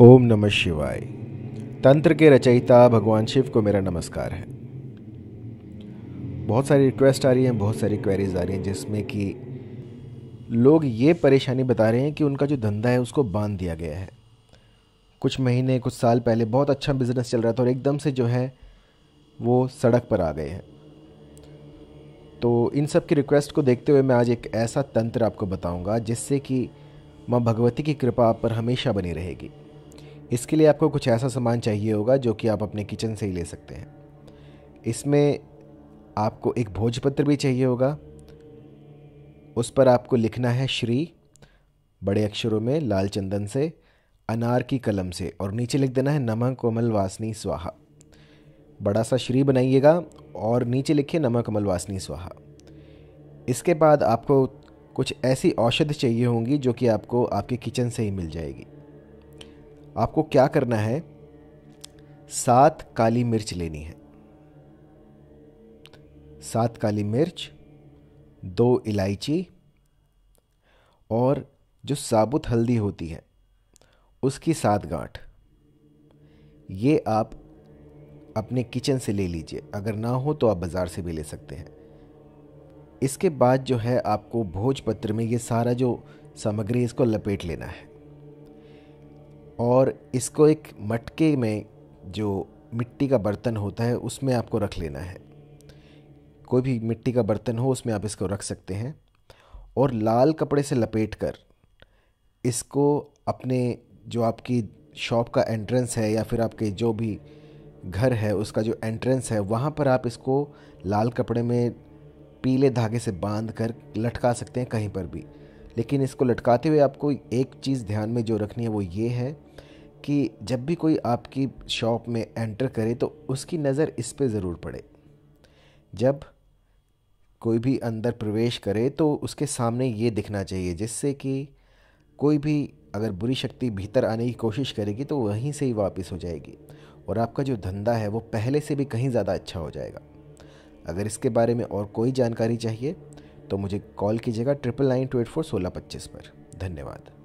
ओम नमः शिवाय तंत्र के रचयिता भगवान शिव को मेरा नमस्कार है बहुत सारी रिक्वेस्ट आ रही हैं बहुत सारी क्वेरीज आ रही हैं जिसमें कि लोग ये परेशानी बता रहे हैं कि उनका जो धंधा है उसको बांध दिया गया है कुछ महीने कुछ साल पहले बहुत अच्छा बिजनेस चल रहा था और एकदम से जो है वो सड़क पर आ गए हैं तो इन सब की रिक्वेस्ट को देखते हुए मैं आज एक ऐसा तंत्र आपको बताऊंगा जिससे कि माँ भगवती की कृपा आप पर हमेशा बनी रहेगी इसके लिए आपको कुछ ऐसा सामान चाहिए होगा जो कि आप अपने किचन से ही ले सकते हैं इसमें आपको एक भोजपत्र भी चाहिए होगा उस पर आपको लिखना है श्री बड़े अक्षरों में लाल चंदन से अनार की कलम से और नीचे लिख देना है नमक कोमल वासनी स्वाहा बड़ा सा श्री बनाइएगा और नीचे लिखिए नमक कमल वासनी स्वाहा इसके बाद आपको कुछ ऐसी औषध चाहिए होंगी जो कि आपको आपके किचन से ही मिल जाएगी आपको क्या करना है सात काली मिर्च लेनी है सात काली मिर्च दो इलायची और जो साबुत हल्दी होती है उसकी सात गांठ ये आप अपने किचन से ले लीजिए अगर ना हो तो आप बाज़ार से भी ले सकते हैं इसके बाद जो है आपको भोजपत्र में ये सारा जो सामग्री इसको लपेट लेना है और इसको एक मटके में जो मिट्टी का बर्तन होता है उसमें आपको रख लेना है कोई भी मिट्टी का बर्तन हो उसमें आप इसको रख सकते हैं और लाल कपड़े से लपेट कर इसको अपने जो आपकी शॉप का एंट्रेंस है या फिर आपके जो भी घर है उसका जो एंट्रेंस है वहाँ पर आप इसको लाल कपड़े में पीले धागे से बांध कर लटका सकते हैं कहीं पर भी लेकिन इसको लटकाते हुए आपको एक चीज़ ध्यान में जो रखनी है वो ये है कि जब भी कोई आपकी शॉप में एंटर करे तो उसकी नज़र इस पर ज़रूर पड़े जब कोई भी अंदर प्रवेश करे तो उसके सामने ये दिखना चाहिए जिससे कि कोई भी अगर बुरी शक्ति भीतर आने की कोशिश करेगी तो वहीं से ही वापस हो जाएगी और आपका जो धंधा है वो पहले से भी कहीं ज़्यादा अच्छा हो जाएगा अगर इसके बारे में और कोई जानकारी चाहिए तो मुझे कॉल कीजिएगा triple nine two eight four सोलह पच्चीस पर धन्यवाद